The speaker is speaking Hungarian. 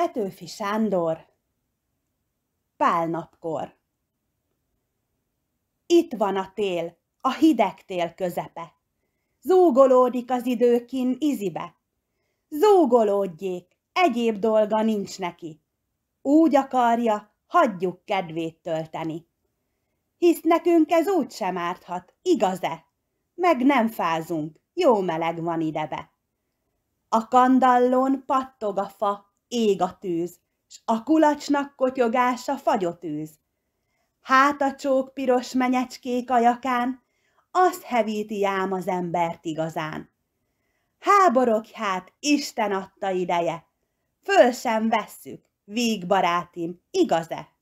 Petőfi Sándor Pálnapkor Itt van a tél, a hideg tél közepe. Zúgolódik az időkin izibe. Zúgolódjék, egyéb dolga nincs neki. Úgy akarja, hagyjuk kedvét tölteni. Hisz nekünk ez úgy sem árthat, igaz-e? Meg nem fázunk, jó meleg van idebe. A kandallón pattog a fa, ég a tűz, s a kulacsnak kotyogása fagyot űz. Hát a csók piros menyecskék ajakán, az hevíti ám az embert igazán. Háborog hát, Isten adta ideje, föl sem vesszük, vígbarátim, igaz-e?